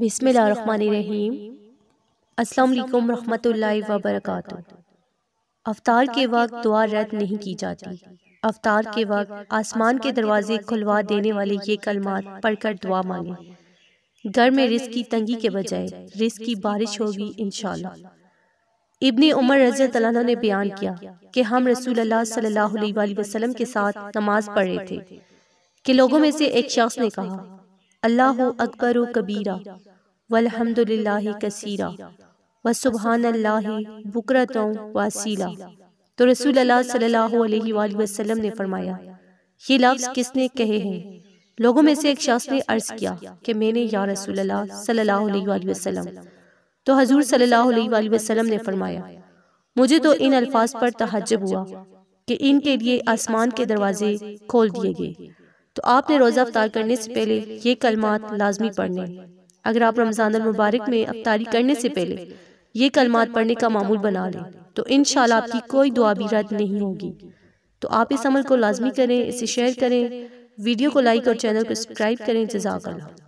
बिसमीम अस्सलाम वालेकुम रहमतुल्लाहि व बरकातहू अवतार के वक्त दुआ रद्द नहीं की जाती अवतार के वक्त आसमान के दरवाजे खुलवा देने वाले ये कलमात पढ़कर दुआ मांगे घर में रिस्क की तंगी के बजाय रिस्क की बारिश होगी इन इब्ने उमर रजी तला ने बयान किया कि हम रसूल अल्लाह सल्लल्लाहु अलैहि वसल्लम के साथ नमाज पढ़ रहे थे कि लोगों में से एक शख्स ने कहा अल्लाह अकबर कबीरा वल्हम्दुलिल्लाहि कसीरा व सुबहान अल्लाह बुकरत वासीला तो रसूल अल्लाह सल्लल्लाहु अलैहि वसल्लम ने फरमाया ये लफ्ज़ किसने कहे हैं लोगों में से एक शख्स ने अर्ज़ किया कि मैंने या रसूल अल्लाह सल्लल्लाहु अलैहि वसल्लम तो हजूर सल्लल्लाहु अलैहि वसल्लम ने फरमाया मुझे तो इन अल्फाज पर तहज्जुब हुआ कि इनके लिए आसमान के दरवाजे खोल दिए गए तो आपने रोज़ा अफ्तार करने से पहले ये कलमात लाजमी पढ़ने अगर आप रमज़ान मुबारक में अफ्तारी करने से पहले ये कलमात पढ़ने का मामूल बना लें तो इन आपकी कोई दुआ भी रद्द नहीं होगी तो आप इस अमल को लाजमी करें इसे शेयर करें वीडियो को लाइक और चैनल को सब्सक्राइब करें जजाकल्ला